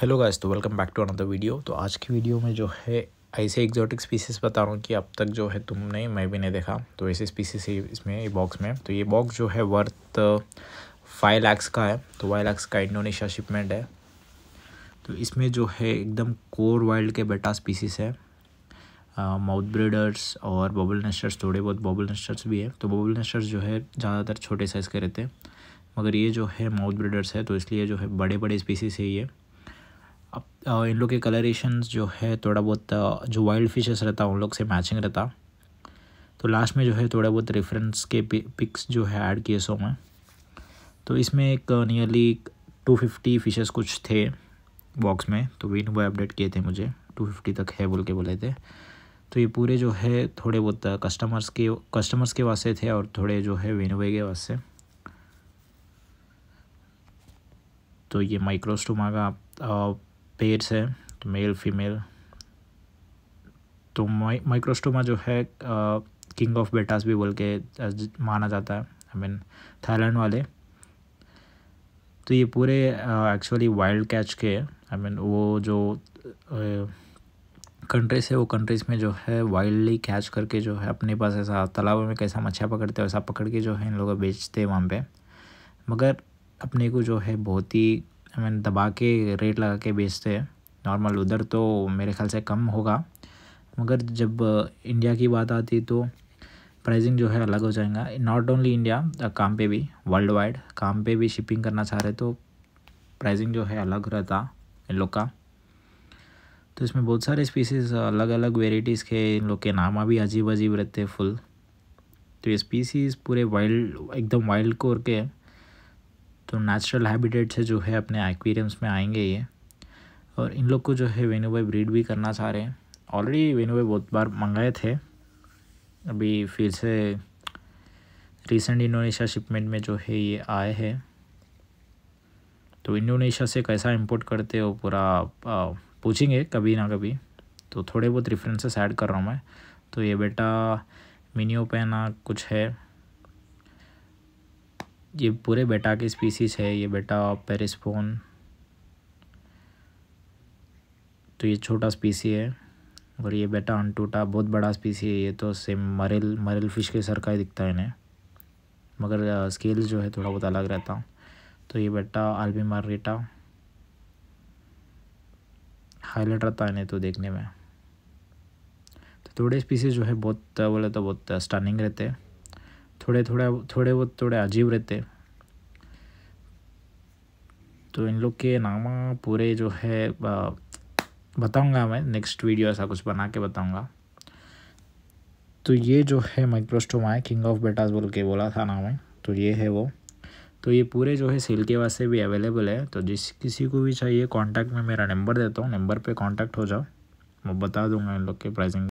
hello guys तो welcome back to another video तो आज की वीडियो में जो है ऐसे एक्जॉटिक स्पीसीज बता रहा हूँ कि अब तक जो है तुमने मैं भी नहीं देखा तो ऐसे स्पीसीज है इसमें ये बॉक्स में तो ये बॉक्स जो है वर्थ फाइव लैक्स का है तो वाई लैक्स का इंडोनेशिया शिपमेंट है तो इसमें जो है एकदम कोर वाइल्ड के बेटा स्पीसीज है माउथ ब्रीडर्स और बबल नेस्टर्स थोड़े बहुत बबल नेस्टर्स भी है तो बबल नेस्टर्स जो है ज़्यादातर छोटे साइज़ के रहते हैं मगर ये जो है माउथ ब्रीडर्स है तो इसलिए जो है बड़े बड़े स्पीसीज है ये इन लोग के कलरेशन जो है थोड़ा बहुत जो वाइल्ड फिशेस रहता उन लोग से मैचिंग रहता तो लास्ट में जो है थोड़ा बहुत रेफरेंस के पिक्स जो है ऐड किए सो मैं तो इसमें एक नियरली टू फिफ्टी फिशेस कुछ थे बॉक्स में तो वीन वो अपडेट किए थे मुझे टू फिफ्टी तक है बोल के बोले थे तो ये पूरे जो है थोड़े बहुत कस्टमर्स के कस्टमर्स के वास्ते थे और थोड़े जो है विनोवे के वास्ते तो ये माइक्रोस्टोमा का पेयर्स है तो मेल फीमेल तो माइक्रोस्टोमा जो है किंग ऑफ बेटास भी बोल के माना जाता है आई मीन थाईलैंड वाले तो ये पूरे एक्चुअली वाइल्ड कैच के आई मीन वो जो कंट्रीज है वो कंट्रीज़ में जो है वाइल्डली कैच करके जो है अपने पास ऐसा तालाब में कैसा मच्छियाँ पकड़ते हैं वैसा पकड़ के जो है इन लोग बेचते हैं वहाँ पे मगर अपने को जो है बहुत ही मीन दबा के रेट लगा के बेचते हैं नॉर्मल उधर तो मेरे ख्याल से कम होगा मगर जब इंडिया की बात आती तो प्राइसिंग जो है अलग हो जाएगा नॉट ओनली इंडिया काम पे भी वर्ल्ड वाइड काम पे भी शिपिंग करना चाह रहे तो प्राइसिंग जो है अलग रहता इन लोग का तो इसमें बहुत सारे स्पीसीज अलग अलग वेराइटीज़ के इन लोग के नामा भी अजीब अजीब रहते हैं फुल तो ये स्पीसीज़ पूरे वाइल्ड एकदम वाइल्ड कोर के तो नेचुरल हैबिटेट से जो है अपने एक्वेरियम्स में आएंगे ये और इन लोग को जो है वेनू भाई ब्रीड भी करना चाह रहे हैं ऑलरेडी वेनू भाई बहुत बार मंगाए थे अभी फिर से रिसेंट इंडोनेशिया शिपमेंट में जो है ये आए हैं तो इंडोनेशिया से कैसा इम्पोर्ट करते हो पूरा पूछेंगे कभी ना कभी तो थोड़े बहुत रेफरेंसेस ऐड कर रहा हूँ मैं तो ये बेटा मिनियो पैना कुछ है ये पूरे बेटा के स्पीसीज है ये बेटा पेरिसफोन तो ये छोटा स्पीसी है और ये बेटा अनटूटा बहुत बड़ा स्पीसी है ये तो सेम मरेल मरेल फिश के सर का ही दिखता है इन्हें मगर स्केल जो है थोड़ा बहुत अलग रहता हूँ तो ये बेटा आलबी मारेटा हाईलाइट रहता है इन्हें तो देखने में तो थोड़े स्पीसी जो है बहुत बोले तो बहुत स्टनिंग रहते हैं थोड़े थोड़ा थोड़े बहुत थोड़े अजीब रहते तो इन लोग के नामा पूरे जो है बताऊंगा मैं नेक्स्ट वीडियो ऐसा कुछ बना के बताऊंगा तो ये जो है माइक्रोस्टोमा है किंग ऑफ बेटास बोल के बोला था नाम है तो ये है वो तो ये पूरे जो है सेल के वास्ते भी अवेलेबल है तो जिस किसी को भी चाहिए कांटेक्ट में मेरा नंबर देता हूँ नंबर पे कांटेक्ट हो जाओ मैं बता दूंगा इन लोग के प्राइसिंग